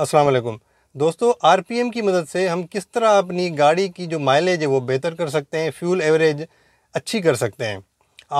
अस्सलाम वालेकुम दोस्तों आरपीएम की मदद से हम किस तरह अपनी गाड़ी की जो माइलेज है वो बेहतर कर सकते हैं फ्यूल एवरेज अच्छी कर सकते हैं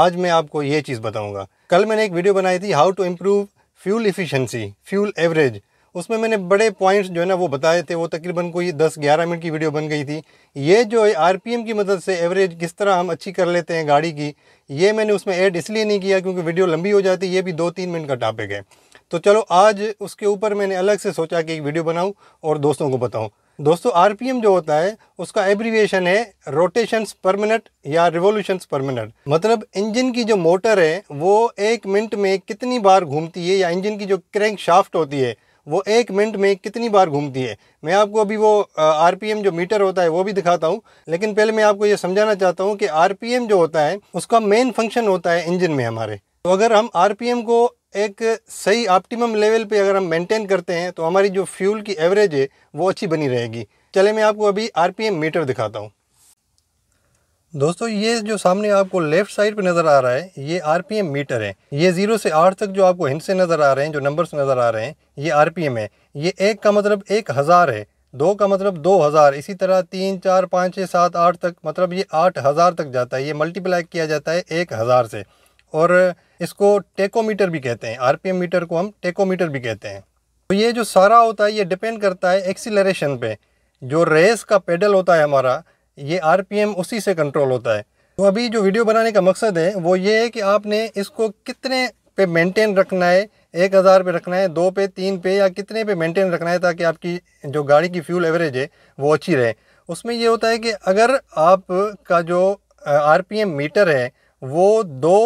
आज मैं आपको ये चीज़ बताऊंगा कल मैंने एक वीडियो बनाई थी how to improve fuel efficiency fuel average उसमें मैंने बड़े पॉइंट्स जो है ना वो बताए थे वो तकरीबन कोई दस ग्यारह मिनट की वीडियो बन गई थी ये जो है एम की मदद से एवरेज किस तरह हम अच्छी कर लेते हैं गाड़ी की ये मैंने उसमें ऐड इसलिए नहीं किया क्योंकि वीडियो लंबी हो जाती है ये भी दो तीन मिनट का टॉपिक है तो चलो आज उसके ऊपर मैंने अलग से सोचा कि एक वीडियो बनाऊँ और दोस्तों को बताऊँ दोस्तों आरपीएम जो होता है उसका एब्रीविएशन है रोटेशंस पर मिनट या रिवोल्यूशंस पर मिनट मतलब इंजन की जो मोटर है वो एक मिनट में कितनी बार घूमती है या इंजन की जो क्रैंक शाफ्ट होती है वो एक मिनट में कितनी बार घूमती है मैं आपको अभी वो आरपीएम जो मीटर होता है वो भी दिखाता हूँ लेकिन पहले मैं आपको ये समझाना चाहता हूँ कि आरपीएम जो होता है उसका मेन फंक्शन होता है इंजन में हमारे तो अगर हम आरपीएम को एक सही ऑप्टिमम लेवल पे अगर हम मेंटेन करते हैं तो हमारी जो फ्यूल की एवरेज है वो अच्छी बनी रहेगी चले मैं आपको अभी आरपीएम मीटर दिखाता हूँ दोस्तों ये जो सामने आपको लेफ्ट साइड पे नज़र आ रहा है ये आरपीएम मीटर है ये जीरो से आठ तक जो आपको हिंसे नज़र आ रहे हैं जो नंबर्स नज़र आ रहे हैं ये आर है ये एक का मतलब एक हज़ार है दो का मतलब दो हज़ार इसी तरह तीन चार पाँच छः सात आठ तक मतलब ये आठ हज़ार तक जाता है ये मल्टीप्लाई किया जाता है एक हज़ार से और इसको टेकोमीटर भी कहते हैं आरपीएम मीटर को हम टेकोमीटर भी कहते हैं तो ये जो सारा होता है ये डिपेंड करता है एक्सीलरेशन पे जो रेस का पेडल होता है हमारा ये आरपीएम उसी से कंट्रोल होता है तो अभी जो वीडियो बनाने का मकसद है वो ये है कि आपने इसको कितने पे मेंटेन रखना है एक हज़ार पे रखना है दो पे तीन पे या कितने पे मेंटेन रखना है ताकि आपकी जो गाड़ी की फ्यूल एवरेज है वो अच्छी रहे उसमें ये होता है कि अगर आपका जो आरपीएम मीटर है वो दो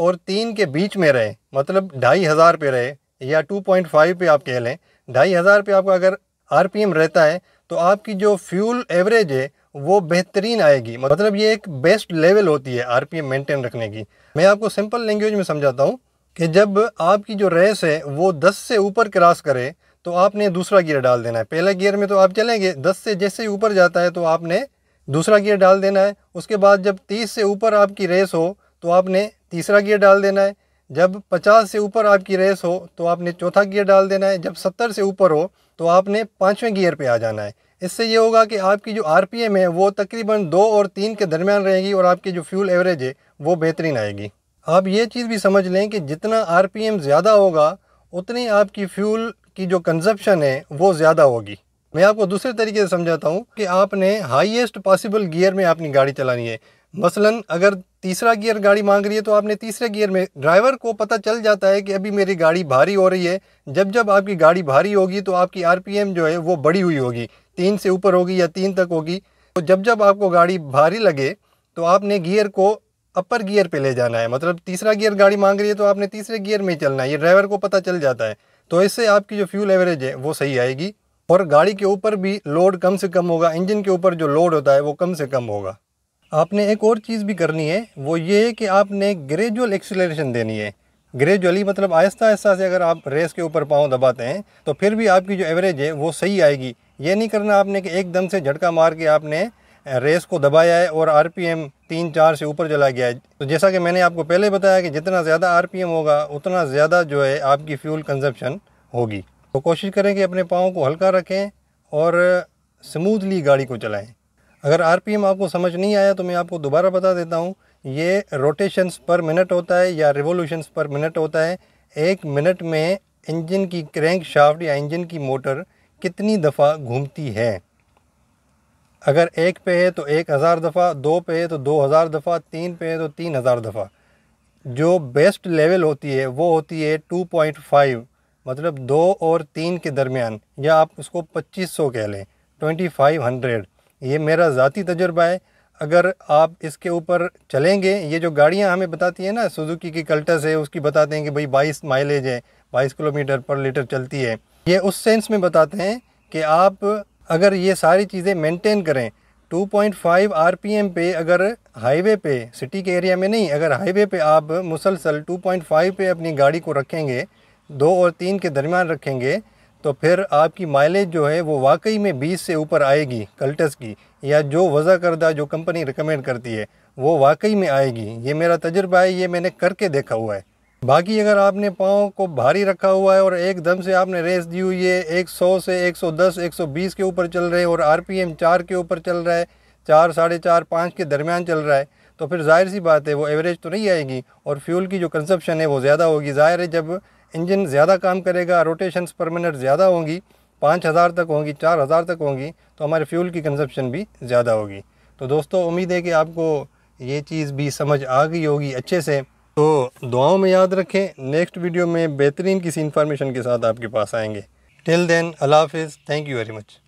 और तीन के बीच में रहे मतलब ढाई हज़ार पे रहे या टू पॉइंट फाइव पे आप कह लें ढाई हज़ार पे आपका अगर आरपीएम रहता है तो आपकी जो फ्यूल एवरेज है वो बेहतरीन आएगी मतलब ये एक बेस्ट लेवल होती है आरपीएम मेंटेन रखने की मैं आपको सिंपल लैंग्वेज में समझाता हूँ कि जब आपकी जो रेस है वो दस से ऊपर क्रॉस करे तो आपने दूसरा गियर डाल देना है पहला गियर में तो आप चलेंगे दस से जैसे ही ऊपर जाता है तो आपने दूसरा गियर डाल देना है उसके बाद जब तीस से ऊपर आपकी रेस हो तो आपने तीसरा गियर डाल देना है जब 50 से ऊपर आपकी रेस हो तो आपने चौथा गियर डाल देना है जब 70 से ऊपर हो तो आपने पाँचवें गियर पे आ जाना है इससे ये होगा कि आपकी जो आरपीएम है वो तकरीबन दो और तीन के दरमियान रहेगी और आपकी जो फ्यूल एवरेज है वो बेहतरीन आएगी आप ये चीज़ भी समझ लें कि जितना आर ज़्यादा होगा उतनी आपकी फ्यूल की जो कंजप्शन है वो ज़्यादा होगी मैं आपको दूसरे तरीके से समझाता हूँ कि आपने हाईएस्ट पॉसिबल गियर में अपनी गाड़ी चलानी है मसलन अगर तीसरा गियर गाड़ी मांग रही है तो आपने तीसरे गियर में ड्राइवर को पता चल जाता है कि अभी मेरी गाड़ी भारी हो रही है जब जब आपकी गाड़ी भारी होगी तो आपकी आरपीएम जो है वो बड़ी हुई होगी तीन से ऊपर होगी या तीन तक होगी तो जब जब आपको गाड़ी भारी लगे तो आपने गियर को अपर गियर पे ले जाना है मतलब तीसरा गियर गाड़ी मांग रही है तो आपने तीसरे गियर में ही चलना है ये ड्राइवर को पता चल जाता है तो इससे आपकी जो फ्यूल एवरेज है वो सही आएगी और गाड़ी के ऊपर भी लोड कम से कम होगा इंजन के ऊपर जो लोड होता है वो कम से कम होगा आपने एक और चीज़ भी करनी है वो ये है कि आपने ग्रेजुअल एक्सीलरेशन देनी है ग्रेजुअली मतलब आहिस्ता आहिस्ता से अगर आप रेस के ऊपर पाँव दबाते हैं तो फिर भी आपकी जो एवरेज है वो सही आएगी ये नहीं करना आपने कि एकदम से झटका मार के आपने रेस को दबाया है और आर पी एम तीन चार से ऊपर चला गया है तो जैसा कि मैंने आपको पहले बताया कि जितना ज़्यादा आर पी एम होगा उतना ज़्यादा जो है आपकी फ्यूल कंजप्शन होगी तो कोशिश करें कि अपने पाँव को हल्का रखें और स्मूथली गाड़ी को चलाएं अगर आर आपको समझ नहीं आया तो मैं आपको दोबारा बता देता हूँ ये रोटेशंस पर मिनट होता है या रिवोल्यूशंस पर मिनट होता है एक मिनट में इंजन की क्रैंक शाफ्ट या इंजन की मोटर कितनी दफ़ा घूमती है अगर एक पे है तो एक हज़ार दफ़ा दो पे है तो दो हज़ार दफ़ा तीन पे है तो तीन हज़ार दफ़ा जो बेस्ट लेवल होती है वो होती है टू पॉइंट फाइव मतलब दो और तीन के दरमियान या आप उसको पच्चीस सौ कह लें ट्वेंटी फाइव हंड्रेड ये मेरा ज़ाती तजुर्बा है अगर आप इसके ऊपर चलेंगे ये जो गाड़ियाँ हमें बताती हैं ना सुजुकी की कल्टस है उसकी बताते हैं कि भाई बाईस माइलेज है बाईस किलोमीटर पर लीटर चलती है ये उस सेंस में बताते हैं कि आप अगर ये सारी चीज़ें मेंटेन करें 2.5 पॉइंट पे अगर हाईवे पे सिटी के एरिया में नहीं अगर हाईवे पे आप मुसलसल 2.5 पे अपनी गाड़ी को रखेंगे दो और तीन के दरमियान रखेंगे तो फिर आपकी माइलेज जो है वो वाकई में 20 से ऊपर आएगी कल्टस की या जो वज़ा करदा जो कंपनी रिकमेंड करती है वो वाकई में आएगी ये मेरा तजर्बा है ये मैंने करके देखा हुआ है बाकी अगर आपने पाँव को भारी रखा हुआ है और एकदम से आपने रेस दी हुई है 100 से 110 120 के ऊपर चल रहे हैं और एम चार के ऊपर चल रहा है चार साढ़े चार पाँच के दरमियान चल रहा है तो फिर जाहिर सी बात है वो एवरेज तो नहीं आएगी और फ्यूल की जो कंजप्शन है वो ज़्यादा होगी ज़ाहिर है जब इंजन ज़्यादा काम करेगा रोटेशन पर मिनट ज़्यादा होंगी पाँच हज़ार तक होंगी चार हज़ार तक होंगी तो हमारे फ्यूल की कंजप्शन भी ज़्यादा होगी तो दोस्तों उम्मीद है कि आपको ये चीज़ भी समझ आ गई होगी अच्छे से तो दुआओं में याद रखें नेक्स्ट वीडियो में बेहतरीन किसी इन्फॉर्मेशन के साथ आपके पास आएंगे टिल देन अल्लाह हाफिज़ थैंक यू वेरी मच